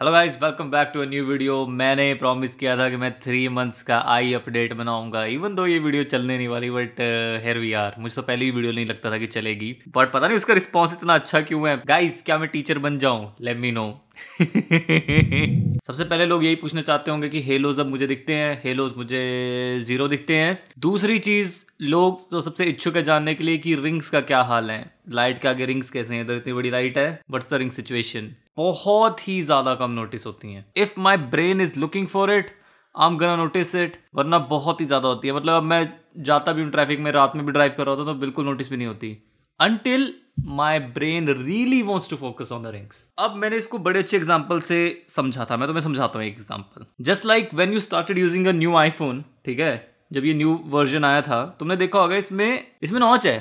Hello guys welcome back to a new video मैंने promise किया था कि मैं थ्री मंथ्स का आई अपडेट बनाऊंगा इवन दो ये वीडियो चलने नहीं वाली बट हेयर वी आर मुझे तो पहले ही वीडियो नहीं लगता था कि चलेगी बट पता नहीं उसका रिस्पांस इतना अच्छा क्यों है गाइस क्या मैं टीचर बन जाऊं लेट मी नो सबसे पहले लोग यही पूछना चाहते होंगे कि हेलोज अब मुझे दिखते हैं हेलोज मुझे जीरो दिखते हैं दूसरी चीज लोग तो सबसे इच्छुक है जानने के लिए कि रिंग्स का क्या हाल है लाइट के आगे रिंग्स कैसे हैं इधर इतनी बड़ी लाइट है व्हाट्स द रिंग सिचुएशन बहुत ही ज़्यादा कम नोटिस होती हैं if my brain is looking for it I'm gonna notice it वरना बहुत ही ज़्यादा होती है मतलब अब मैं जाता भी हूँ ट्रैफिक में रात में भी ड्राइव कर रहा होता तो बिल्कुल नोटिस भी नहीं होती until my brain really wants to focus on the rings अब मैंने इसको बड़े अच्छे एग्जाम्पल से समझा था मैं तो मैं समझाता हूँ एक example just like when you started using a new iPhone ठीक है जब ये न्यू वर्जन आया था तुमने देखा होगा इसमें इसमें नॉच है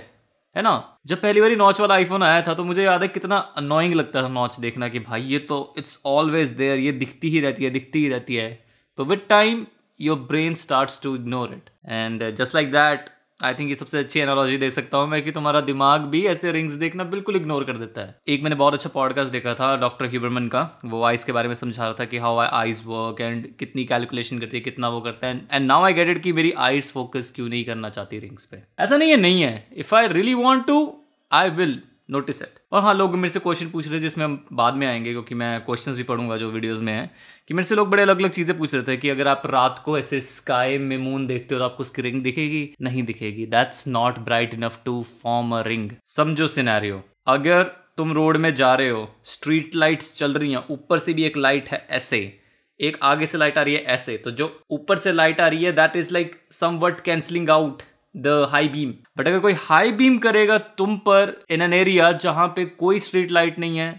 है ना जब पहली बार नॉच वाला आईफोन आया था तो मुझे याद है कितना अनोइंग लगता था नॉच देखना कि भाई ये तो इट्स ऑलवेज देयर ये दिखती ही रहती है दिखती ही रहती है but with time your brain start to ignore it and just like that I think ये सबसे अच्छी एनोलॉजी दे सकता हूँ मैं कि तुम्हारा दिमाग भी ऐसे रिंग्स देखना बिल्कुल इग्नोर कर देता है एक मैंने बहुत अच्छा पॉडकास्ट देखा था डॉक्टर ह्यूबरमन का वो आइस के बारे में समझा रहा था कि how I eyes work and कितनी कैलकुलेशन करती है कितना वो करता है and now I get it कि मेरी आइज फोकस क्यों नहीं करना चाहती रिंग्स पे ऐसा नहीं है नहीं है if I really want to I will notice it और हाँ लोग मेरे से क्वेश्चन पूछ रहे थे जिसमें हम बाद में आएंगे क्योंकि मैं क्वेश्चन भी पढ़ूंगा जो वीडियोज़ में है कि मेरे से लोग बड़े अलग अलग चीज़ें पूछ रहे थे कि अगर आप रात को ऐसे स्काई में मून देखते हो तो आपको उसकी रिंग दिखेगी नहीं दिखेगी that's not bright enough to form a ring समझो सिनेरियो अगर तुम रोड में जा रहे हो स्ट्रीट लाइट्स चल रही हैं ऊपर से भी एक लाइट है ऐसे एक आगे से लाइट आ रही है ऐसे तो जो ऊपर से लाइट आ रही है that is like somewhat cancelling out the high beam but अगर कोई हाई बीम करेगा तुम पर इन एन एरिया जहां पे कोई स्ट्रीट लाइट नहीं है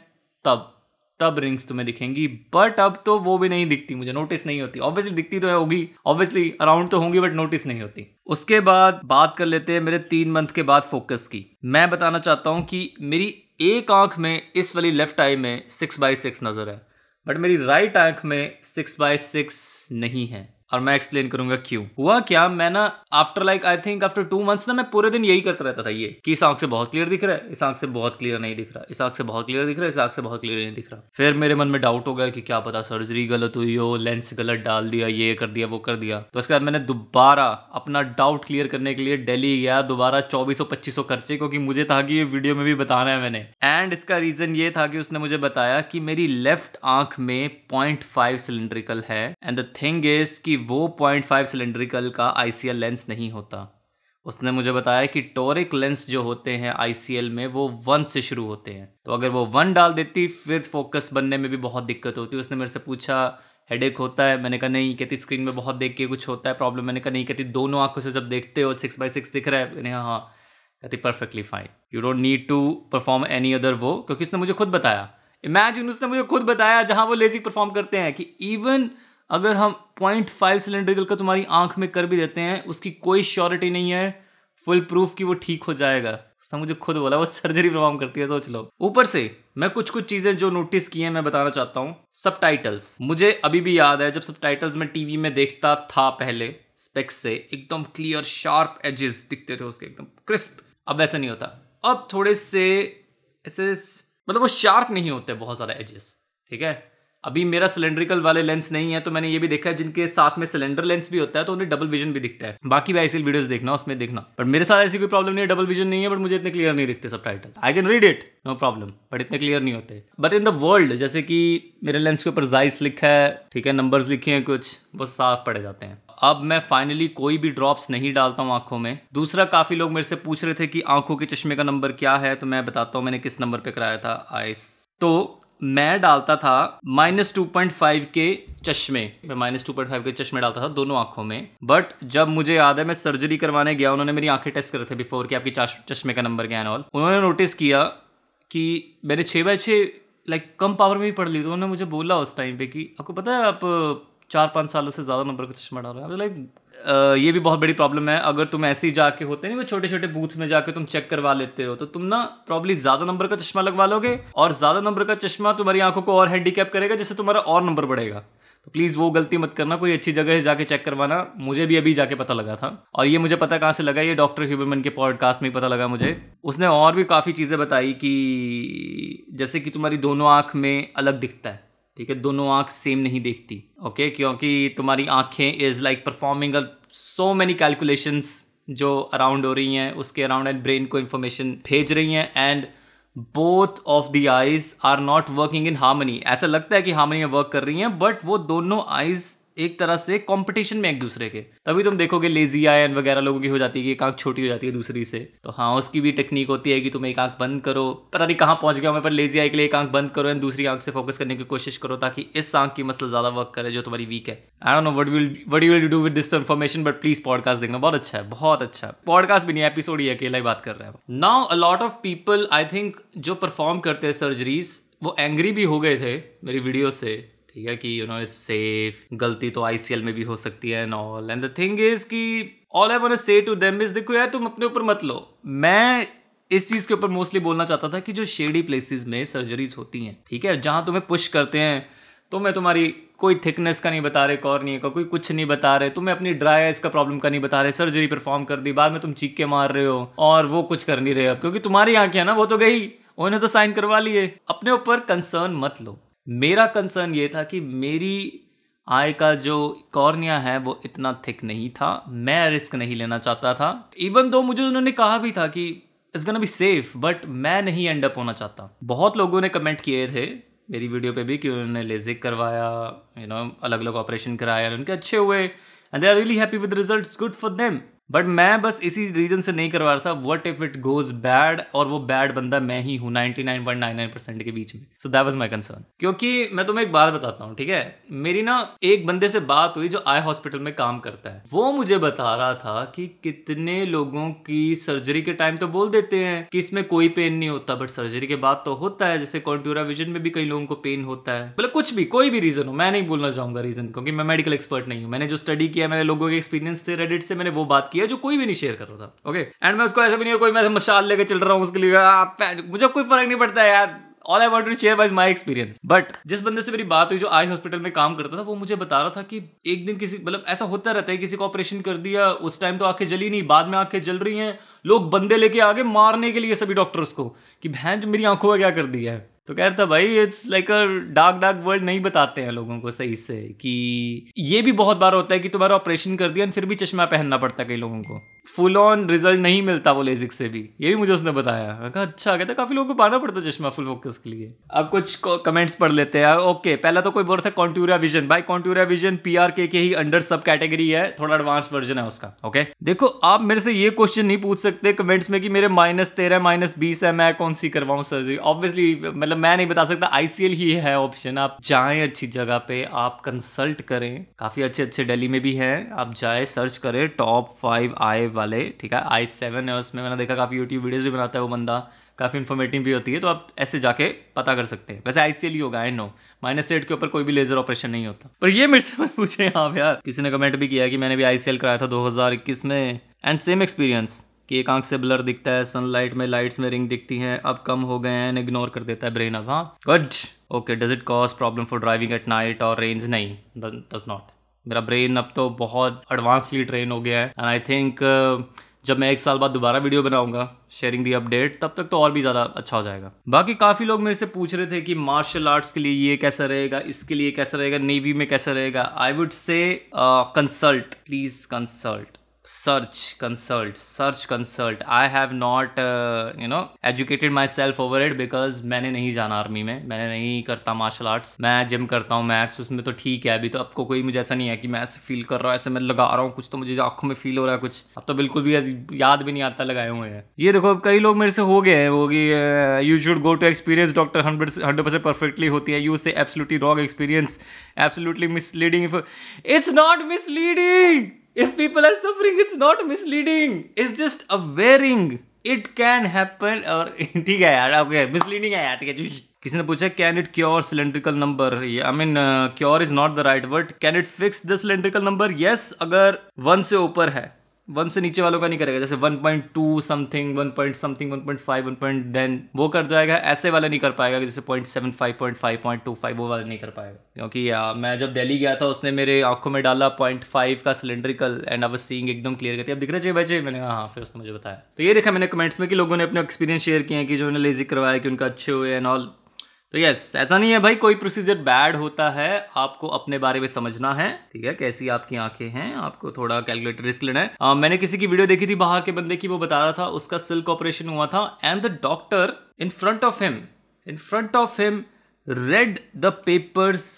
तब तब रिंग्स तुम्हें दिखेंगी बट अब तो वो भी नहीं दिखती मुझे नोटिस नहीं होती ऑब्वियसली दिखती तो होगी ऑब्वियसली अराउंड तो होंगी बट नोटिस नहीं होती उसके बाद बात कर लेते हैं मेरे तीन मंथ के बाद फोकस की मैं बताना चाहता हूँ कि मेरी एक आंख में इस वाली लेफ्ट आई में सिक्स बाई सिक्स नज़र है बट मेरी राइट आंख में सिक्स बाय सिक्स नहीं है और मैं एक्सप्लेन करूंगा क्यों हुआ क्या मैं ना after like I think after two months ना मैं पूरे दिन यही करता रहता था ये कि इस आंख से बहुत क्लियर दिख रहा है इस आंख से बहुत क्लियर नहीं दिख रहा इस आंख से बहुत क्लियर दिख रहा है इस आंख से बहुत क्लियर नहीं दिख रहा फिर मेरे मन में डाउट हो गया कि क्या पता सर्जरी गलत हुई हो लेंस गलत डाल दिया ये कर दिया वो कर दिया तो उसके बाद मैंने दोबारा अपना डाउट क्लियर करने के लिए डेली गया दोबारा चौबीस सौ खर्चे क्योंकि मुझे था कि ये वीडियो में भी बताना है मैंने एंड इसका रीजन ये था कि उसने मुझे बताया कि मेरी लेफ्ट आंख में पॉइंट सिलेंड्रिकल है एंड द थिंग इज की वो पॉइंट फाइव सिलेंड्रिकल का आई लेंस नहीं होता उसने मुझे बताया कि टोरिक लेंस जो होते हैं आई में वो वन से शुरू होते हैं तो अगर वो वन डाल देती फिर फोकस बनने में भी बहुत दिक्कत होती उसने मेरे से पूछा हेड होता है मैंने कहा नहीं कहती स्क्रीन में बहुत देख के कुछ होता है प्रॉब्लम मैंने कहा नहीं कहती दोनों आंखों से जब देखते हो सिक्स बाई सिक्स दिख रहा है मैंने हाँ कहती perfectly fine you don't need to perform any other वो क्योंकि उसने मुझे खुद बताया इमेजिन उसने मुझे खुद बताया जहाँ वो लेजिक परफॉर्म करते हैं कि इवन अगर हम पॉइंट फाइव सिलेंड्रिकल का तुम्हारी आंख में कर भी देते हैं उसकी कोई श्योरिटी नहीं है फुल प्रूफ कि वो ठीक हो जाएगा समझे मुझे खुद बोला वो सर्जरी परफॉर्म करती है सोच लो ऊपर से मैं कुछ कुछ चीज़ें जो नोटिस की हैं मैं बताना चाहता हूँ सब मुझे अभी भी याद है जब सब टाइटल्स मैं टीवी में देखता था पहले स्पेक्स से एकदम क्लियर शार्प एजेस दिखते थे उसके एकदम क्रिस्प अब वैसा नहीं होता अब थोड़े से ऐसे मतलब वो शार्प नहीं होते बहुत सारे एजेस ठीक है अभी मेरा सिलेंड्रिकल वाले लेंस नहीं है तो मैंने ये भी देखा है जिनके साथ में सिलेंडर लेंस भी होता है तो उन्हें डबल विजन भी दिखता है बाकी भी ऐसी वीडियोस देखना उसमें देखना पर मेरे साथ ऐसी कोई प्रॉब्लम नहीं है डबल विजन नहीं है बट मुझे इतने क्लियर नहीं दिखते सब title I can read it no problem but इतने क्लियर नहीं होते बट इन द वर्ल्ड जैसे कि मेरे लेंस के ऊपर जाइस लिखा है ठीक है नंबर्स लिखे हैं कुछ वो साफ पड़े जाते हैं अब मैं फाइनली कोई भी ड्रॉप्स नहीं डालता हूँ आंखों में दूसरा काफ़ी लोग मेरे से पूछ रहे थे कि आंखों के चश्मे का नंबर क्या है तो मैं बताता हूँ मैंने किस नंबर पे कराया था आइस तो मैं डालता था माइनस टू पॉइंट फाइव के चश्मे मैं माइनस टू पॉइंट फाइव के चश्मे डालता था दोनों आंखों में बट जब मुझे याद है मैं सर्जरी करवाने गया उन्होंने मेरी आंखें टेस्ट करे थे बिफोर कि आपकी चश्मे का नंबर क्या है ऑल उन्होंने नोटिस किया कि मैंने छः बाय छः लाइक कम पावर में ही पढ़ ली तो उन्होंने मुझे बोला उस टाइम पे कि आपको पता है आप चार पाँच सालों से ज़्यादा नंबर का चश्मा डाल रहे हैं लाइक ये भी बहुत बड़ी प्रॉब्लम है अगर तुम ऐसे ही जाके होते नहीं वो छोटे छोटे बूथ में जाके तुम चेक करवा लेते हो तो तुम ना प्रॉब्ली ज़्यादा नंबर का चश्मा लगवा लोगे और ज़्यादा नंबर का चश्मा तुम्हारी आंखों को और हैंडीकैप करेगा जिससे तुम्हारा और नंबर बढ़ेगा तो प्लीज़ वो गलती मत करना कोई अच्छी जगह जाके चेक करवाना मुझे भी अभी जाके पता लगा था और ये मुझे पता कहाँ से लगा ये डॉक्टर ह्यूबरमैन के पॉडकास्ट में पता लगा मुझे उसने और भी काफ़ी चीज़ें बताई कि जैसे कि तुम्हारी दोनों आँख में अलग दिखता है ठीक है दोनों आँख सेम नहीं देखती ओके क्योंकि तुम्हारी आँखें is like performing a so many calculations जो अराउंड हो रही हैं उसके अराउंड एंड ब्रेन को इन्फॉर्मेशन भेज रही हैं and both of the eyes are not working in harmony ऐसा लगता है कि हार्मनी में वर्क कर रही हैं बट वो दोनों आइज़ एक तरह से कंपटीशन में एक दूसरे के तभी तुम देखोगे लेजी आय वगैरह लोगों की हो जाती है कि एक आंख छोटी हो जाती है दूसरी से तो हाँ उसकी भी टेक्निक होती है कि तुम एक आंख बंद करो पता नहीं कहाँ पहुंच गया मैं पर लेजी आई के लिए एक आंख बंद करो एंड दूसरी आंख से फोकस करने की कोशिश करो ताकि इस आंख की मसल ज़्यादा वर्क करे जो तुम्हारी वीक है I don't know what will what you will do with this information but please podcast देखना बहुत अच्छा है बहुत अच्छा पॉडकास्ट भी नहीं एपिसोड ही अकेला ही बात कर रहे हैं now a lot of people I think जो परफॉर्म करते हैं सर्जरीज वो एंग्री भी हो गए थे मेरी वीडियो से ठीक है कि यू नो इट्स सेफ गलती तो आई में भी हो सकती है and all and the thing is कि all I want say to them is देखो यार तुम अपने ऊपर मत लो मैं इस चीज के ऊपर मोस्टली बोलना चाहता था कि जो शेडी प्लेसेस में सर्जरीज होती हैं ठीक है जहां तुम्हें पुश करते हैं तो मैं तुम्हारी कोई थिकनेस का नहीं बता रहे कॉर्निया का कोई कुछ नहीं बता रहे तुम्हें अपनी ड्राई आइज का प्रॉब्लम का नहीं बता रहे सर्जरी परफॉर्म कर दी बाद में तुम चीख के मार रहे हो और वो कुछ कर नहीं रहे अब क्योंकि तुम्हारी आंखें ना वो तो गई उन्हें तो साइन करवा लिए अपने ऊपर कंसर्न मत लो मेरा कंसर्न ये था कि मेरी आय का जो कॉर्निया है वो इतना थिक नहीं था मैं रिस्क नहीं लेना चाहता था इवन दो मुझे उन्होंने कहा भी था कि it's gonna be safe but मैं नहीं एंड अप होना चाहता बहुत लोगों ने कमेंट किए थे मेरी वीडियो पे भी कि उन्होंने लेजिक करवाया यू you नो know, अलग अलग ऑपरेशन कराया उनके अच्छे हुए and they are really happy with result good for them but मैं बस इसी रीजन से नहीं करवा रहा था what if it goes bad और वो बैड बंदा मैं ही हूँ ninety nine point nine nine percent के बीच में so that was my concern क्योंकि मैं तुम्हें एक बात बताता हूँ ठीक है मेरी ना एक बंदे से बात हुई जो आई हॉस्पिटल में काम करता है वो मुझे बता रहा था कि कितने लोगों की सर्जरी के टाइम तो बोल देते हैं कि इसमें कोई पेन नहीं होता बट सर्जरी के बाद तो होता है जैसे कॉन्ट्यूरा विजन में भी कई लोगों को पेन होता है मतलब कुछ भी कोई भी रीजन हो मैं नहीं बोलना चाहूंगा रीजन क्योंकि मैं मेडिकल एक्सपर्ट नहीं हूँ मैंने जो स्टडी किया मैंने लोगों के एक्सपीरियंस थे रेडिट से मैंने वो बात की किया जो कोई भी नहीं शेयर कर रहा था ओके एंड मैं उसको ऐसा भी नहीं कोई मैं मशाल लेकर चल रहा हूँ उसके लिए मुझे कोई फर्क नहीं पड़ता यार all I want to share wise my experience but जिस बंदे से मेरी बात हुई जो आई हॉस्पिटल में काम करता था वो मुझे बता रहा था कि एक दिन किसी मतलब ऐसा होता रहता है किसी को ऑपरेशन कर दिया उस टाइम तो आंखें जली नहीं बाद में आंखें जल रही हैं लोग बंदे लेके आगे मारने के लिए सभी डॉक्टर्स को कि भैंज मेरी आंखों का क्या कर दिया है तो कह रहा था भाई it's like a dark dark world नहीं बताते हैं लोगों को सही से कि ये भी बहुत बार होता है कि तुम्हारा ऑपरेशन कर दिया फिर भी चश्मा पहनना पड़ता है कई लोगों को फुल ऑन रिजल्ट नहीं मिलता वो लेजिक से भी ये भी मुझे उसने बताया कहा अच्छा कहता काफ़ी लोगों को पाना पड़ता चश्मा फुल फोकस के लिए अब कुछ कमेंट्स पढ़ लेते हैं ओके पहला तो कोई बोल रहा था कॉन्ट्यूरा विजन भाई कॉन्ट्यूरा विजन पी के, के ही अंडर सब कैटेगरी है थोड़ा एडवांस वर्जन है उसका ओके देखो आप मेरे से ये क्वेश्चन नहीं पूछ सकते कमेंट्स में कि मेरे माइनस तेरह माइनस बीस है मैं कौन सी करवाऊँ सर्जरी ऑब्वियसली मतलब मतलब मैं नहीं बता सकता आईसीएल ही है ऑप्शन आप जाएं अच्छी जगह पे आप कंसल्ट करें काफ़ी अच्छे अच्छे दिल्ली में भी हैं आप जाए सर्च करें टॉप फाइव आई वाले ठीक है आई सेवन है उसमें मैंने देखा काफ़ी यूट्यूब वीडियोज़ भी बनाता है वो बंदा काफ़ी इन्फॉर्मेटिव भी होती है तो आप ऐसे जाके पता कर सकते हैं वैसे आईसीएल ही होगा आई नो माइनस एट के ऊपर कोई भी लेजर ऑपरेशन नहीं होता पर ये मेरे से मैं पूछे हाँ यार किसी ने कमेंट भी किया कि मैंने भी आईसीएल कराया था 2021 में एंड सेम एक्सपीरियंस कि एक आंख से ब्लर दिखता है सनलाइट में लाइट्स में रिंग दिखती हैं अब कम हो गए हैं इग्नोर कर देता है ब्रेन अब हाँ good okay does it cause problem for driving at night और रेंज नहीं डज नॉट मेरा ब्रेन अब तो बहुत एडवांसली ट्रेन हो गया है एंड आई थिंक जब मैं एक साल बाद दोबारा वीडियो बनाऊंगा शेयरिंग दी अपडेट तब तक तो और भी ज़्यादा अच्छा हो जाएगा बाकी काफ़ी लोग मेरे से पूछ रहे थे कि मार्शल आर्ट्स के लिए ये कैसा रहेगा इसके लिए कैसा रहेगा नेवी में कैसा रहेगा I would say consult please consult search consult search consult i have not uh, you know educated myself over it because मैंने नहीं जाना आर्मी में मैंने नहीं करता मार्शल आर्ट्स मैं जिम करता हूँ मैक्स उसमें तो ठीक है अभी तो आपको कोई मुझे ऐसा नहीं है कि मैं ऐसे फील कर रहा हूँ ऐसे मैं लगा रहा हूँ कुछ तो मुझे आंखों में फील हो रहा है कुछ अब तो बिल्कुल भी याद भी नहीं आता लगाए हुए हैं ये देखो अब कई लोग मेरे से हो गए हैं वो कि you should go to experience doctor hundred hundred percent perfectly होती है you say absolutely wrong experience absolutely misleading it's not misleading If people are suffering, it's not misleading. It's just awareing. It can happen or ठीक है यार okay misleading है यार ठीक है किसी ने पूछा can it cure cylindrical number I mean cure is not the right word can it fix the cylindrical number yes अगर वन से ऊपर है वन से नीचे वालों का नहीं करेगा जैसे one point two something one point something one point five one point then वो कर जाएगा ऐसे वाला नहीं कर पाएगा जैसे point seven five point five point two five वो वाला नहीं कर पाएगा क्योंकि या, मैं जब दिल्ली गया था उसने मेरे आंखों में डाला पॉइंट फाइव का सिलेंड्रिकल एंड आई सीइंग एकदम क्लियर करती अब दिख रहा चाहिए भाई मैंने कहा हाँ फिर उसने मुझे बताया तो ये देखा मैंने कमेंट्स में कि लोगों ने अपने एक्सपीरियंस शेयर किए हैं कि जो उन्हें लेजी करवाया कि उनका अच्छे हुए एंड ऑल तो यस ऐसा नहीं है भाई कोई प्रोसीजर बैड होता है आपको अपने बारे में समझना है ठीक है कैसी आपकी आंखें हैं आपको थोड़ा कैलकुलेटर रिस्क लेना है आ, मैंने किसी की वीडियो देखी थी बाहर के बंदे की वो बता रहा था उसका सिल्क ऑपरेशन हुआ था and the doctor in front of him in front of him read the papers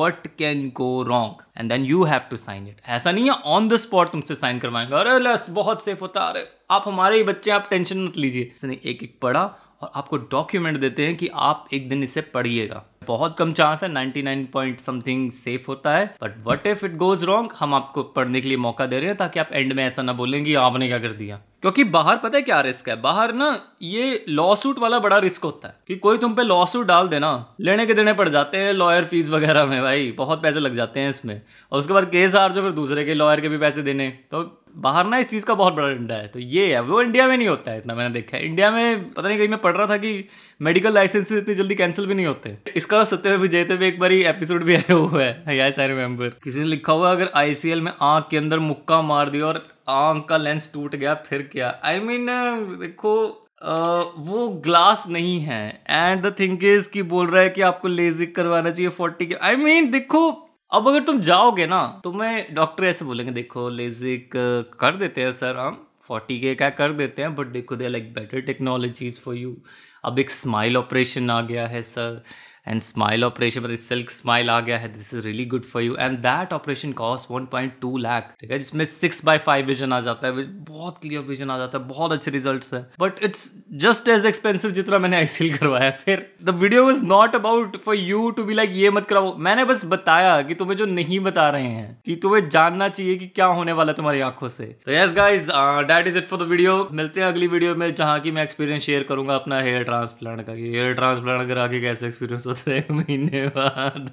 what can go wrong and then you have to sign it ऐसा नहीं है ऑन द स्पॉट तुमसे साइन करवाएंगे अरे लस बहुत सेफ होता अरे आप हमारे ही बच्चे आप टेंशन मत लीजिए एक एक पढ़ा और आपको डॉक्यूमेंट देते हैं कि आप एक दिन इसे पढ़िएगा बहुत कम चांस है 99 पॉइंट समथिंग सेफ होता है but what if it goes wrong हम आपको पढ़ने के लिए मौका दे रहे हैं ताकि आप एंड में ऐसा ना बोलेंगे आपने क्या कर दिया क्योंकि बाहर पता है क्या रिस्क है बाहर ना ये लॉ सूट वाला बड़ा रिस्क होता है कि कोई तुम पे लॉ सूट डाल देना लेने के देने पड़ जाते हैं लॉयर फीस वगैरह में भाई बहुत पैसे लग जाते हैं इसमें और उसके बाद केस हार जो फिर दूसरे के लॉयर के भी पैसे देने तो बाहर ना इस चीज़ का बहुत बड़ा डंडा है तो ये है वो इंडिया में नहीं होता है इतना मैंने देखा है इंडिया में पता नहीं कहीं मैं पढ़ रहा था कि मेडिकल लाइसेंस इतनी जल्दी कैंसिल भी नहीं होते इसका इसका तो सत्य में विजयते तो पे एक बार एपिसोड भी आया हुआ है यस आई रिमेम्बर किसी ने लिखा हुआ है अगर आईसीएल में आंख के अंदर मुक्का मार दिया और आंख का लेंस टूट गया फिर क्या आई I मीन mean, देखो आ, वो ग्लास नहीं है एंड द थिंग इज कि बोल रहा है कि आपको लेजिक करवाना चाहिए फोर्टी के आई I मीन mean, देखो अब अगर तुम जाओगे ना तो मैं डॉक्टर ऐसे बोलेंगे देखो लेजिक कर देते हैं सर हम फोर्टी के क्या कर देते हैं बट देखो they like better technologies for you अब एक स्माइल ऑपरेशन आ गया है सर एंड स्माइल ऑपरेशन मतलब सिल्क स्माइल आ गया है this is really good for you and that operation cost one point two lakh ठीक है जिसमें सिक्स बाई फाइव विजन आ जाता है बहुत क्लियर विजन आ जाता है बहुत अच्छे रिजल्ट है but it's just as expensive जितना मैंने आई सील करवाया फिर the video is not about for you to be like ये मत कराओ मैंने बस बताया कि तुम्हें जो नहीं बता रहे हैं कि तुम्हें जानना चाहिए कि क्या होने वाला है तुम्हारी आंखों से तो yes guys that is it for the video मिलते हैं अगली वीडियो में जहाँ की मैं एक्सपीरियंस शेयर करूंगा अपना हेयर ट्रांसप्लांट का हेयर ट्रांसप्लांट करा के कैसे एक्सपीरियंस से महीने बाद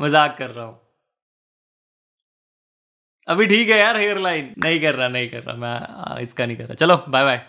मजाक कर रहा हूँ अभी ठीक है यार हेयरलाइन नहीं कर रहा नहीं कर रहा मैं इसका नहीं कर रहा चलो बाय बाय